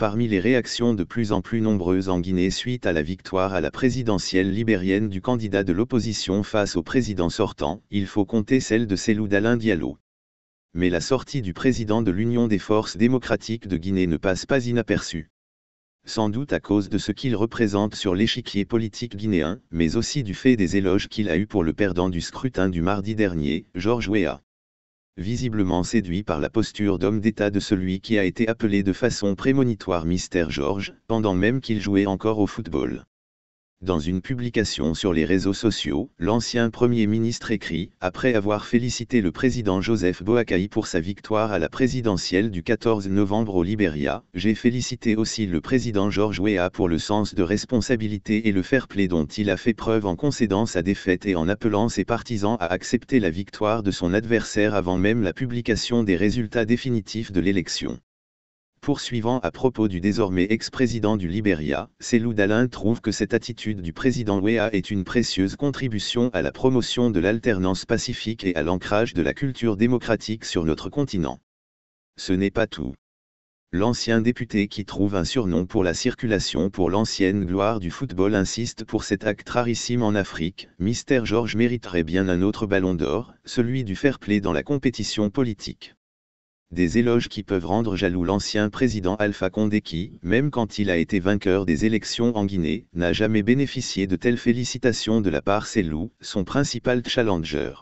parmi les réactions de plus en plus nombreuses en Guinée suite à la victoire à la présidentielle libérienne du candidat de l'opposition face au président sortant, il faut compter celle de Selou Dalin Diallo. Mais la sortie du président de l'Union des forces démocratiques de Guinée ne passe pas inaperçue. Sans doute à cause de ce qu'il représente sur l'échiquier politique guinéen, mais aussi du fait des éloges qu'il a eus pour le perdant du scrutin du mardi dernier, Georges Weah visiblement séduit par la posture d'homme d'État de celui qui a été appelé de façon prémonitoire Mister George, pendant même qu'il jouait encore au football. Dans une publication sur les réseaux sociaux, l'ancien Premier ministre écrit, après avoir félicité le président Joseph Boakai pour sa victoire à la présidentielle du 14 novembre au Liberia, j'ai félicité aussi le président George Weah pour le sens de responsabilité et le fair-play dont il a fait preuve en concédant sa défaite et en appelant ses partisans à accepter la victoire de son adversaire avant même la publication des résultats définitifs de l'élection. Poursuivant à propos du désormais ex-président du Liberia, Selou Dalin trouve que cette attitude du président Ouéa est une précieuse contribution à la promotion de l'alternance pacifique et à l'ancrage de la culture démocratique sur notre continent. Ce n'est pas tout. L'ancien député qui trouve un surnom pour la circulation pour l'ancienne gloire du football insiste pour cet acte rarissime en Afrique, Mister George mériterait bien un autre ballon d'or, celui du fair play dans la compétition politique des éloges qui peuvent rendre jaloux l'ancien président Alpha Condé qui, même quand il a été vainqueur des élections en Guinée, n'a jamais bénéficié de telles félicitations de la part Selou, son principal challenger.